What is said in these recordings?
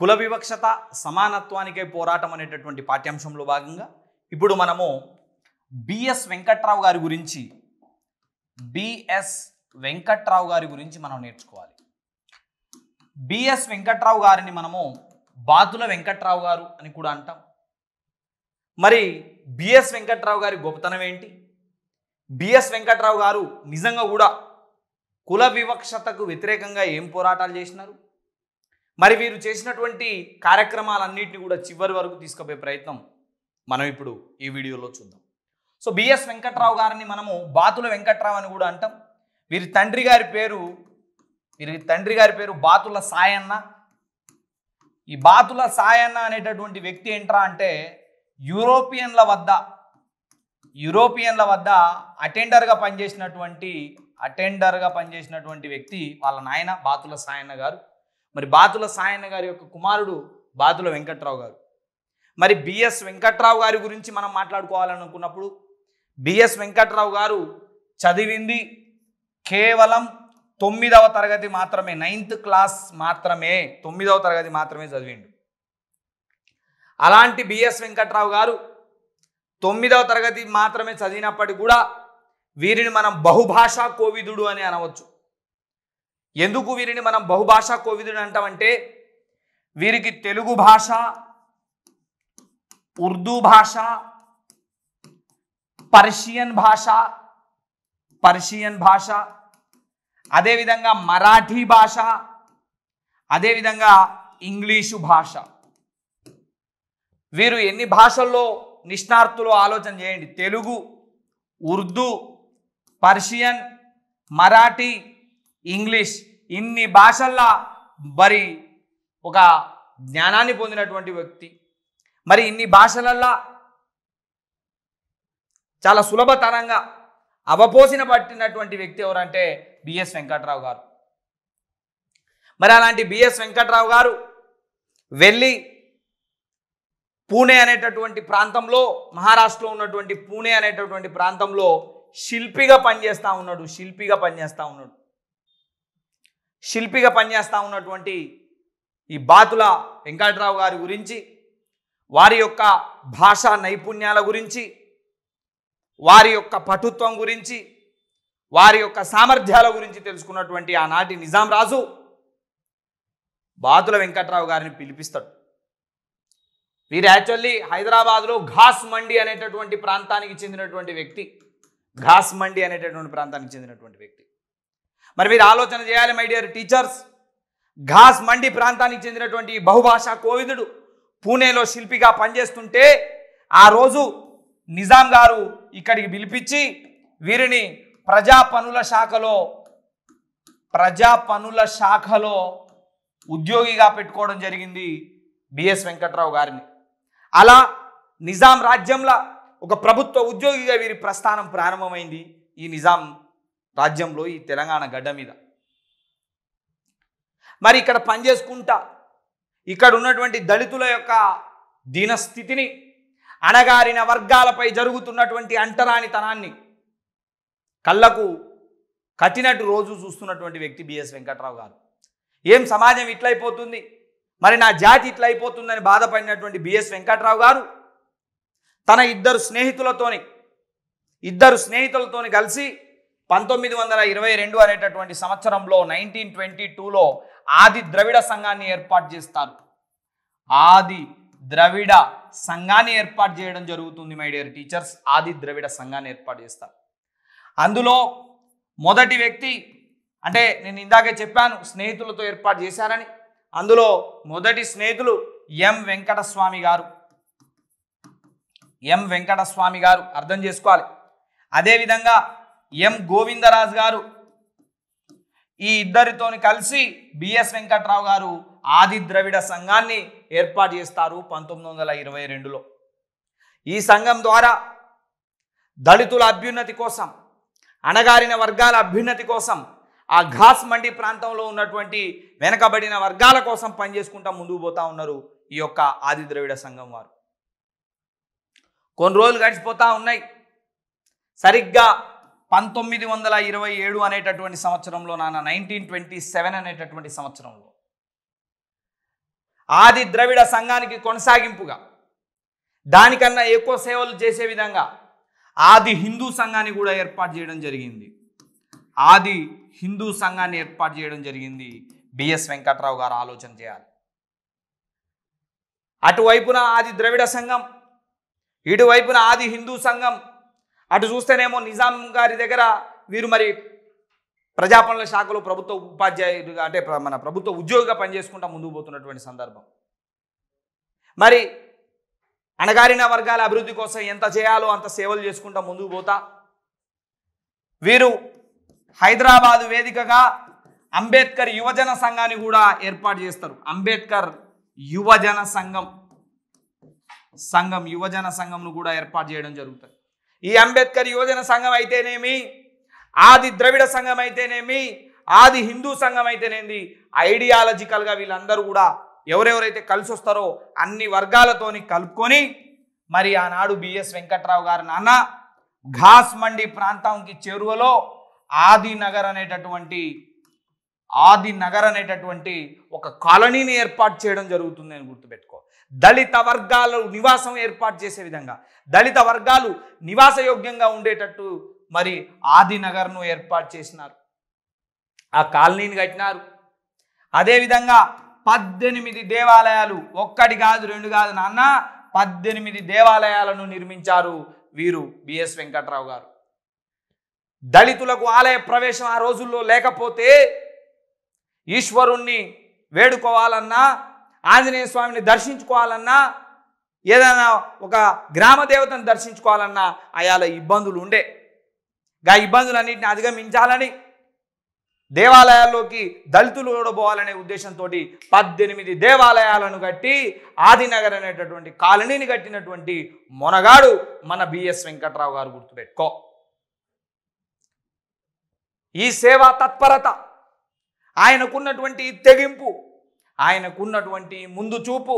కుల వివక్షత సమానత్వానికే పోరాటం అనేటటువంటి పాఠ్యాంశంలో భాగంగా ఇప్పుడు మనము బిఎస్ వెంకట్రావు గారి గురించి బిఎస్ వెంకట్రావు గారి గురించి మనం నేర్చుకోవాలి బిఎస్ వెంకట్రావు గారిని మనము బాతుల వెంకట్రావు గారు అని కూడా అంటాం మరి బిఎస్ వెంకట్రావు గారి గొప్పతనం ఏంటి బిఎస్ వెంకట్రావు గారు నిజంగా కూడా కుల వివక్షతకు వ్యతిరేకంగా ఏం పోరాటాలు చేసినారు మరి వీరు చేసినటువంటి కార్యక్రమాలన్నింటినీ కూడా చివరి వరకు తీసుకుపోయే ప్రయత్నం మనం ఇప్పుడు ఈ వీడియోలో చూద్దాం సో బిఎస్ వెంకట్రావు గారిని మనము బాతుల వెంకట్రావు అని కూడా అంటాం వీరి తండ్రి గారి పేరు వీరి తండ్రి గారి పేరు బాతుల సాయన్న ఈ బాతుల సాయన్న అనేటటువంటి వ్యక్తి ఏంట్రా అంటే యూరోపియన్ల వద్ద యూరోపియన్ల వద్ద అటెండర్గా పనిచేసినటువంటి అటెండర్గా పనిచేసినటువంటి వ్యక్తి వాళ్ళ నాయన బాతుల సాయన్న గారు మరి బాతుల సాయన్న గారి యొక్క కుమారుడు బాతుల వెంకట్రావు గారు మరి బిఎస్ వెంకట్రావు గారి గురించి మనం మాట్లాడుకోవాలనుకున్నప్పుడు బిఎస్ వెంకట్రావు గారు చదివింది కేవలం తొమ్మిదవ తరగతి మాత్రమే నైన్త్ క్లాస్ మాత్రమే తొమ్మిదవ తరగతి మాత్రమే చదివిండు అలాంటి బిఎస్ వెంకట్రావు గారు తొమ్మిదవ తరగతి మాత్రమే చదివినప్పటికీ కూడా వీరిని మనం బహుభాషా కోవిదుడు అని అనవచ్చు ఎందుకు వీరిని మనం బహుభాషా కోవిదుడు అంటామంటే వీరికి తెలుగు భాష ఉర్దూ భాష పర్షియన్ భాష పర్షియన్ భాష అదేవిధంగా మరాఠీ భాష అదేవిధంగా ఇంగ్లీషు భాష వీరు ఎన్ని భాషల్లో నిష్ణార్థులు ఆలోచన చేయండి తెలుగు ఉర్దూ పర్షియన్ మరాఠీ ఇంగ్లీష్ ఇన్ని భాషల్లో మరి ఒక జ్ఞానాన్ని పొందినటువంటి వ్యక్తి మరి ఇన్ని భాషలల్లో చాలా సులభతరంగా అవపోసిన పట్టినటువంటి వ్యక్తి ఎవరంటే బిఎస్ వెంకట్రావు గారు మరి అలాంటి బిఎస్ వెంకట్రావు గారు వెళ్ళి పూణే అనేటటువంటి ప్రాంతంలో మహారాష్ట్రలో ఉన్నటువంటి పూణే అనేటటువంటి ప్రాంతంలో శిల్పిగా పనిచేస్తూ ఉన్నాడు శిల్పిగా పనిచేస్తూ ఉన్నాడు శిల్పిగా పనిచేస్తూ ఉన్నటువంటి ఈ బాతుల వెంకటరావు గారి గురించి వారి యొక్క భాషా నైపుణ్యాల గురించి వారి యొక్క పటుత్వం గురించి వారి యొక్క సామర్థ్యాల గురించి తెలుసుకున్నటువంటి ఆనాటి నిజాం రాజు బాతుల వెంకట్రావు గారిని పిలిపిస్తాడు వీరు యాక్చువల్లీ హైదరాబాద్లో ఘాస్ మండి అనేటటువంటి ప్రాంతానికి చెందినటువంటి వ్యక్తి ఘాస్ మండి అనేటటువంటి ప్రాంతానికి చెందినటువంటి వ్యక్తి మరి మీరు ఆలోచన చేయాలి my dear teachers Ghas Mandi ప్రాంతానికి చెందినటువంటి బహుభాషా కోవిదుడు పూణేలో శిల్పిగా పనిచేస్తుంటే ఆ రోజు నిజాం గారు ఇక్కడికి పిలిపించి వీరిని ప్రజా పనుల శాఖలో ప్రజా పనుల శాఖలో ఉద్యోగిగా పెట్టుకోవడం జరిగింది బిఎస్ వెంకట్రావు గారిని అలా నిజాం రాజ్యంలో ఒక ప్రభుత్వ ఉద్యోగిగా వీరి ప్రస్థానం ప్రారంభమైంది ఈ నిజాం రాజ్యంలో ఈ తెలంగాణ గడ్డ మీద మరి ఇక్కడ పనిచేసుకుంటా ఇక్కడ ఉన్నటువంటి దళితుల యొక్క దీనస్థితిని అణగారిన వర్గాలపై జరుగుతున్నటువంటి అంటరానితనాన్ని కళ్ళకు కట్టినట్టు రోజు చూస్తున్నటువంటి వ్యక్తి బిఎస్ వెంకట్రావు గారు ఏం సమాజం ఇట్లయిపోతుంది మరి నా జాతి ఇట్లయిపోతుందని బాధపడినటువంటి బిఎస్ వెంకట్రావు గారు తన ఇద్దరు స్నేహితులతోని ఇద్దరు స్నేహితులతోని కలిసి పంతొమ్మిది వందల ఇరవై రెండు అనేటటువంటి సంవత్సరంలో నైన్టీన్ ట్వంటీ టూలో ఆది ద్రవిడ సంఘాన్ని ఏర్పాటు చేస్తారు ఆది ద్రవిడ సంఘాన్ని ఏర్పాటు చేయడం జరుగుతుంది మై డియర్ టీచర్స్ ఆది ద్రవిడ సంఘాన్ని ఏర్పాటు చేస్తారు అందులో మొదటి వ్యక్తి అంటే నేను ఇందాకే చెప్పాను స్నేహితులతో ఏర్పాటు చేశారని అందులో మొదటి స్నేహితులు ఎం వెంకటస్వామి గారు ఎం వెంకటస్వామి గారు అర్థం చేసుకోవాలి అదేవిధంగా ఎం గోవిందరాజు గారు ఈ ఇద్దరితోని కలిసి బిఎస్ వెంకట్రావు గారు ఆది ద్రవిడ సంఘాన్ని ఏర్పాటు చేస్తారు పంతొమ్మిది వందల ఇరవై రెండులో ఈ సంఘం ద్వారా దళితుల అభ్యున్నతి కోసం అణగారిన వర్గాల అభ్యున్నతి కోసం ఆ ఘాస్ మండి ప్రాంతంలో ఉన్నటువంటి వెనకబడిన వర్గాల కోసం పనిచేసుకుంటా ముందుకు పోతా ఉన్నారు ఈ యొక్క ఆది ద్రవిడ సంఘం వారు కొన్ని రోజులు గడిచిపోతూ ఉన్నాయి సరిగ్గా పంతొమ్మిది వందల ఇరవై ఏడు అనేటటువంటి సంవత్సరంలో నాన్న నైన్టీన్ ట్వంటీ సెవెన్ అనేటటువంటి సంవత్సరంలో ఆది ద్రవిడ సంఘానికి కొనసాగింపుగా దానికన్నా ఎక్కువ సేవలు చేసే విధంగా ఆది హిందూ సంఘాన్ని కూడా ఏర్పాటు చేయడం జరిగింది ఆది హిందూ సంఘాన్ని ఏర్పాటు చేయడం జరిగింది బిఎస్ వెంకట్రావు గారు ఆలోచన చేయాలి అటువైపున ఆది ద్రవిడ సంఘం ఇటువైపున ఆది హిందూ సంఘం అటు చూస్తేనేమో నిజాం గారి దగ్గర వీరు మరి ప్రజాపనుల శాఖలో ప్రభుత్వ ఉపాధ్యాయుడిగా అంటే మన ప్రభుత్వ ఉద్యోగిగా పనిచేసుకుంటా ముందుకు పోతున్నటువంటి సందర్భం మరి అణగారిన వర్గాల అభివృద్ధి కోసం ఎంత చేయాలో అంత సేవలు చేసుకుంటా ముందుకు పోతా వీరు హైదరాబాదు వేదికగా అంబేద్కర్ యువజన సంఘాన్ని కూడా ఏర్పాటు చేస్తారు అంబేద్కర్ యువజన సంఘం సంఘం యువజన సంఘంను కూడా ఏర్పాటు చేయడం జరుగుతుంది ఈ అంబేద్కర్ యువజన సంఘం అయితేనేమి ఆది ద్రవిడ సంఘం అయితేనేమి ఆది హిందూ సంఘం అయితేనేది ఐడియాలజికల్గా వీళ్ళందరూ కూడా ఎవరెవరైతే కలిసి వస్తారో అన్ని వర్గాలతోని కలుపుకొని మరి ఆనాడు బిఎస్ వెంకట్రావు గారు నాన్న ఘాస్ మండి ప్రాంతంకి చేరువలో ఆదినగర్ అనేటటువంటి ఆది నగర్ అనేటటువంటి ఒక కాలనీని ఏర్పాటు చేయడం జరుగుతుంది అని గుర్తుపెట్టుకో దళిత వర్గాలు నివాసం ఏర్పాటు చేసే విధంగా దళిత వర్గాలు నివాసయోగ్యంగా ఉండేటట్టు మరి ఆది నగర్ను ఏర్పాటు చేసినారు ఆ కాలనీని కట్టినారు అదేవిధంగా పద్దెనిమిది దేవాలయాలు ఒక్కటి కాదు రెండు కాదు నాన్న పద్దెనిమిది దేవాలయాలను నిర్మించారు వీరు బిఎస్ వెంకట్రావు గారు దళితులకు ఆలయ ప్రవేశం ఆ రోజుల్లో లేకపోతే ఈశ్వరుణ్ణి వేడుకోవాలన్నా ఆంజనేయ స్వామిని దర్శించుకోవాలన్నా ఏదైనా ఒక గ్రామ దేవతను దర్శించుకోవాలన్నా అయాల ఇబ్బందులు ఉండే ఆ ఇబ్బందులన్నింటిని అధిగమించాలని దేవాలయాల్లోకి దళితులు ఓడబోవాలనే ఉద్దేశంతో పద్దెనిమిది దేవాలయాలను కట్టి ఆదినగర్ అనేటటువంటి కాలనీని కట్టినటువంటి మొనగాడు మన బిఎస్ వెంకట్రావు గారు గుర్తుపెట్టుకో ఈ సేవా తత్పరత ఆయనకున్నటువంటి తెగింపు ఆయనకున్నటువంటి ముందు చూపు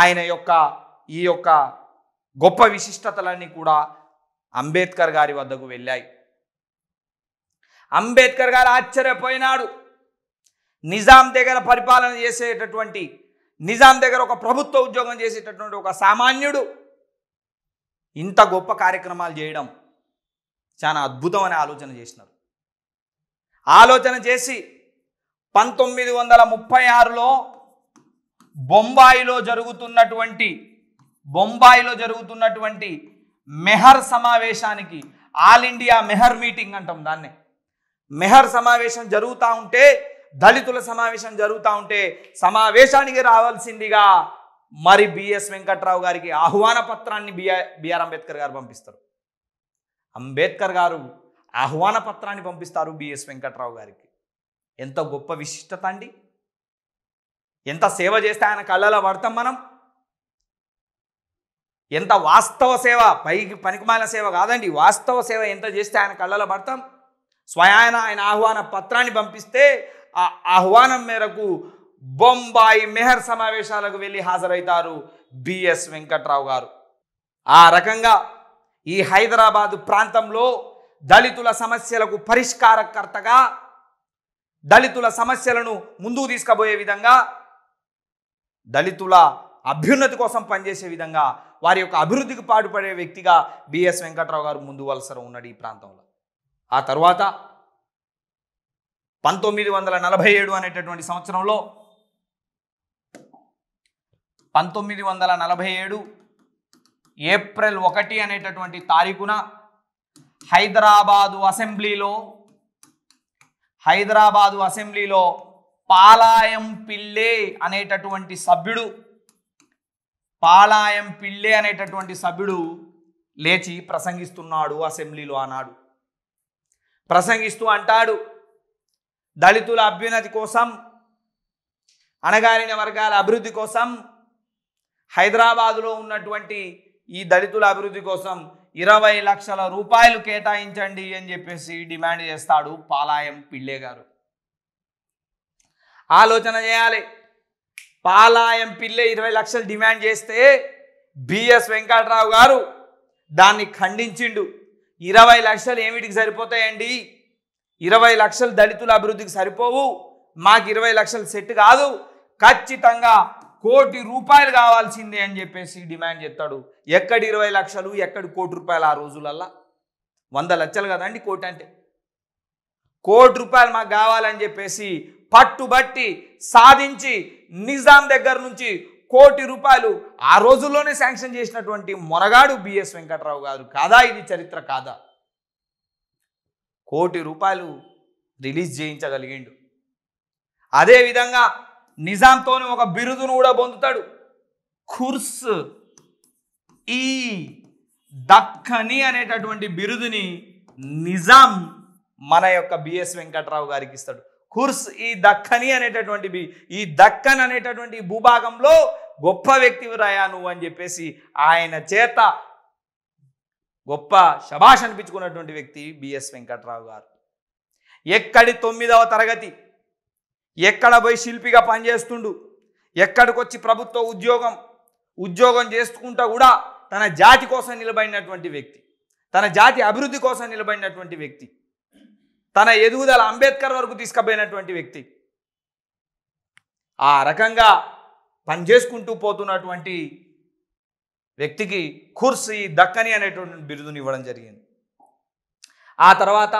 ఆయన యొక్క ఈ యొక్క గొప్ప విశిష్టతలన్నీ కూడా అంబేద్కర్ గారి వద్దకు వెళ్ళాయి అంబేద్కర్ గారు ఆశ్చర్యపోయినాడు నిజాం దగ్గర పరిపాలన చేసేటటువంటి నిజాం దగ్గర ఒక ప్రభుత్వ ఉద్యోగం చేసేటటువంటి ఒక సామాన్యుడు ఇంత గొప్ప కార్యక్రమాలు చేయడం చాలా అద్భుతం ఆలోచన చేసినారు ఆలోచన చేసి పంతొమ్మిది వందల ముప్పై ఆరులో బొంబాయిలో జరుగుతున్నటువంటి బొంబాయిలో జరుగుతున్నటువంటి మెహర్ సమావేశానికి ఆల్ ఇండియా మెహర్ మీటింగ్ అంటాం దాన్ని మెహర్ సమావేశం జరుగుతూ ఉంటే దళితుల సమావేశం జరుగుతూ ఉంటే సమావేశానికి రావాల్సిందిగా మరి బిఎస్ వెంకట్రావు గారికి ఆహ్వాన పత్రాన్ని బిఆర్ అంబేద్కర్ గారు పంపిస్తారు అంబేద్కర్ గారు ఆహ్వాన పత్రాన్ని పంపిస్తారు బిఎస్ వెంకట్రావు గారికి ఎంత గొప్ప విశిష్టత అండి ఎంత సేవ చేస్తే ఆయన కళ్ళలో పడతాం మనం ఎంత వాస్తవ సేవ పైకి పనికిమాలిన సేవ కాదండి వాస్తవ సేవ ఎంత చేస్తే ఆయన కళ్ళలో పడతాం స్వయాన ఆయన ఆహ్వాన పత్రాన్ని పంపిస్తే ఆ ఆహ్వానం మేరకు బొంబాయి మెహర్ సమావేశాలకు వెళ్ళి హాజరవుతారు బిఎస్ వెంకట్రావు గారు ఆ రకంగా ఈ హైదరాబాదు ప్రాంతంలో దళితుల సమస్యలకు పరిష్కారకర్తగా దళితుల సమస్యలను ముందుకు తీసుకుపోయే విధంగా దళితుల అభ్యున్నతి కోసం పనిచేసే విధంగా వారి యొక్క అభివృద్ధికి పాటుపడే వ్యక్తిగా బిఎస్ వెంకట్రావు గారు ముందు వలసర ఉన్నాడు ఈ ప్రాంతంలో ఆ తర్వాత పంతొమ్మిది వందల నలభై ఏడు అనేటటువంటి సంవత్సరంలో పంతొమ్మిది వందల నలభై ఏడు ఏప్రిల్ ఒకటి అనేటటువంటి తారీఖున హైదరాబాదు అసెంబ్లీలో హైదరాబాదు అసెంబ్లీలో పాలాయం పిల్లే అనేటటువంటి సభ్యుడు పాలాయం పిల్లే అనేటటువంటి సభ్యుడు లేచి ప్రసంగిస్తున్నాడు అసెంబ్లీలో అన్నాడు ప్రసంగిస్తూ అంటాడు దళితుల అభ్యున్నతి కోసం అణగారిన వర్గాల అభివృద్ధి కోసం హైదరాబాదులో ఉన్నటువంటి ఈ దళితుల అభివృద్ధి కోసం ఇరవై లక్షల రూపాయలు కేటాయించండి అని చెప్పేసి డిమాండ్ చేస్తాడు పాలాయం పిళ్ళే గారు ఆలోచన చేయాలి పాలాయం పిల్లె ఇరవై లక్షలు డిమాండ్ చేస్తే బిఎస్ వెంకటరావు గారు దాన్ని ఖండించిండు ఇరవై లక్షలు ఏమిటికి సరిపోతాయండి ఇరవై లక్షలు దళితుల అభివృద్ధికి సరిపోవు మాకు ఇరవై లక్షలు సెట్ కాదు ఖచ్చితంగా కోటి రూపాయలు కావాల్సిందే అని చెప్పేసి డిమాండ్ చేస్తాడు ఎక్కడ ఇరవై లక్షలు ఎక్కడ కోటి రూపాయలు ఆ రోజులల్లా వంద లక్షలు కదండి కోటి అంటే కోటి రూపాయలు మాకు కావాలని చెప్పేసి పట్టుబట్టి సాధించి నిజాం దగ్గర నుంచి కోటి రూపాయలు ఆ రోజుల్లోనే శాంక్షన్ చేసినటువంటి మొనగాడు బిఎస్ వెంకట్రావు గారు కాదా ఇది చరిత్ర కాదా కోటి రూపాయలు రిలీజ్ చేయించగలిగిండు అదేవిధంగా నిజాంతోని ఒక బిరుదును కూడా పొందుతాడు ఖుర్స్ ఈ దక్కని అనేటటువంటి బిరుదుని నిజాం మన యొక్క బిఎస్ వెంకట్రావు గారికి ఇస్తాడు ఖుర్స్ ఈ దక్కని అనేటటువంటి బి ఈ దక్కన్ అనేటటువంటి భూభాగంలో గొప్ప వ్యక్తి నువ్వు అని చెప్పేసి ఆయన చేత గొప్ప శభాష్ అనిపించుకున్నటువంటి వ్యక్తి బిఎస్ వెంకట్రావు గారు ఎక్కడి తొమ్మిదవ తరగతి ఎక్కడ పోయి శిల్పిగా పనిచేస్తుండు ఎక్కడికొచ్చి ప్రభుత్వ ఉద్యోగం ఉద్యోగం చేసుకుంటా కూడా తన జాతి కోసం నిలబడినటువంటి వ్యక్తి తన జాతి అభివృద్ధి కోసం నిలబడినటువంటి వ్యక్తి తన ఎదుగుదల అంబేద్కర్ వరకు తీసుకుపోయినటువంటి వ్యక్తి ఆ రకంగా పనిచేసుకుంటూ పోతున్నటువంటి వ్యక్తికి కుర్సీ దక్కని అనేటువంటి బిరుదుని ఇవ్వడం జరిగింది ఆ తర్వాత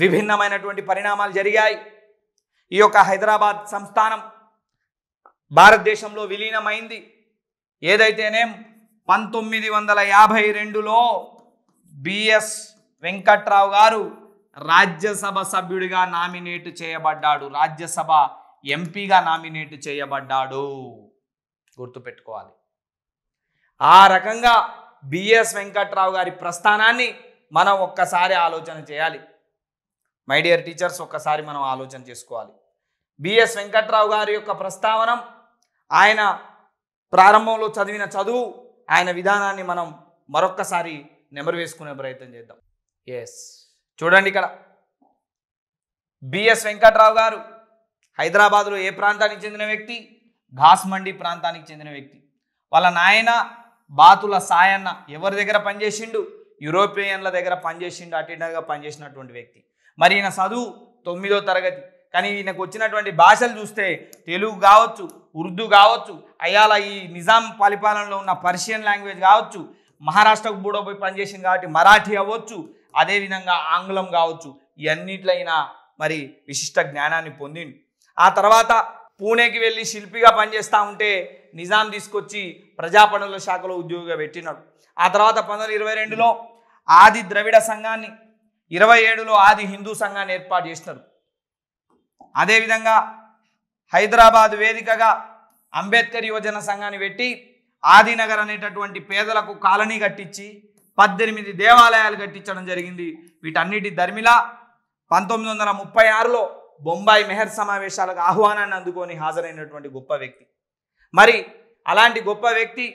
విభిన్నమైనటువంటి పరిణామాలు జరిగాయి ఈ యొక్క హైదరాబాద్ సంస్థానం భారతదేశంలో విలీనమైంది ఏదైతేనేం పంతొమ్మిది వందల యాభై రెండులో బిఎస్ వెంకట్రావు గారు రాజ్యసభ సభ్యుడిగా నామినేట్ చేయబడ్డాడు రాజ్యసభ ఎంపీగా నామినేట్ చేయబడ్డాడు గుర్తుపెట్టుకోవాలి ఆ రకంగా బిఎస్ వెంకట్రావు గారి ప్రస్థానాన్ని మనం ఒక్కసారి ఆలోచన చేయాలి మై డియర్ టీచర్స్ ఒక్కసారి మనం ఆలోచన చేసుకోవాలి బిఎస్ వెంకట్రావు గారి యొక్క ప్రస్తావన ఆయన ప్రారంభంలో చదివిన చదువు ఆయన విధానాన్ని మనం మరొక్కసారి నెమరు వేసుకునే ప్రయత్నం చేద్దాం ఎస్ చూడండి ఇక్కడ బిఎస్ వెంకట్రావు గారు హైదరాబాద్లో ఏ ప్రాంతానికి చెందిన వ్యక్తి ఘాస్మండి ప్రాంతానికి చెందిన వ్యక్తి వాళ్ళ నాయన బాతుల సాయన్న ఎవరి దగ్గర పనిచేసిండు యూరోపియన్ల దగ్గర పనిచేసిండు అటెండర్గా పనిచేసినటువంటి వ్యక్తి మరి ఈయన చదువు తొమ్మిదో తరగతి కానీ ఈయనకు వచ్చినటువంటి భాషలు చూస్తే తెలుగు కావచ్చు ఉర్దూ కావచ్చు అయ్యాల ఈ నిజాం పరిపాలనలో ఉన్న పర్షియన్ లాంగ్వేజ్ కావచ్చు మహారాష్ట్రకు బూడో పోయి పనిచేసింది కాబట్టి మరాఠీ అవ్వచ్చు అదేవిధంగా ఆంగ్లం కావచ్చు ఇవన్నిట్లయినా మరి విశిష్ట జ్ఞానాన్ని పొందిండు ఆ తర్వాత పూణేకి వెళ్ళి శిల్పిగా పనిచేస్తూ ఉంటే నిజాం తీసుకొచ్చి ప్రజాపనుల శాఖలో ఉద్యోగిగా పెట్టినాడు ఆ తర్వాత పంతొమ్మిది ఇరవై రెండులో ఆది ద్రవిడ సంఘాన్ని ఇరవై ఏడులో ఆది హిందూ సంఘాన్ని ఏర్పాటు చేసినారు అదేవిధంగా హైదరాబాద్ వేదికగా అంబేద్కర్ యువజన సంఘాన్ని పెట్టి ఆదినగర్ అనేటటువంటి పేదలకు కాలనీ కట్టించి పద్దెనిమిది దేవాలయాలు కట్టించడం జరిగింది వీటన్నిటి ధర్మిలా పంతొమ్మిది వందల ముప్పై ఆరులో బొంబాయి మెహర్ సమావేశాలకు ఆహ్వానాన్ని అందుకొని హాజరైనటువంటి గొప్ప వ్యక్తి మరి అలాంటి గొప్ప వ్యక్తి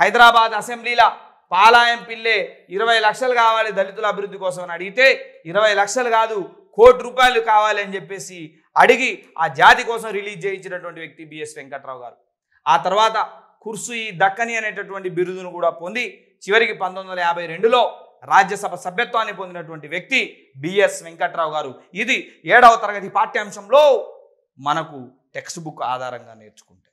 హైదరాబాద్ అసెంబ్లీలో పాలాయం పిల్లే ఇరవై లక్షలు కావాలి దళితుల అభివృద్ధి కోసం అని అడిగితే ఇరవై లక్షలు కాదు కోటి రూపాయలు కావాలి అని చెప్పేసి అడిగి ఆ జాతి కోసం రిలీజ్ చేయించినటువంటి వ్యక్తి బిఎస్ వెంకట్రావు గారు ఆ తర్వాత కుర్సు ఈ దక్కని అనేటటువంటి బిరుదును కూడా పొంది చివరికి పంతొమ్మిది వందల యాభై రెండులో రాజ్యసభ సభ్యత్వాన్ని పొందినటువంటి వ్యక్తి బిఎస్ వెంకట్రావు గారు ఇది ఏడవ తరగతి పాఠ్యాంశంలో మనకు టెక్స్ట్ బుక్ ఆధారంగా నేర్చుకుంటారు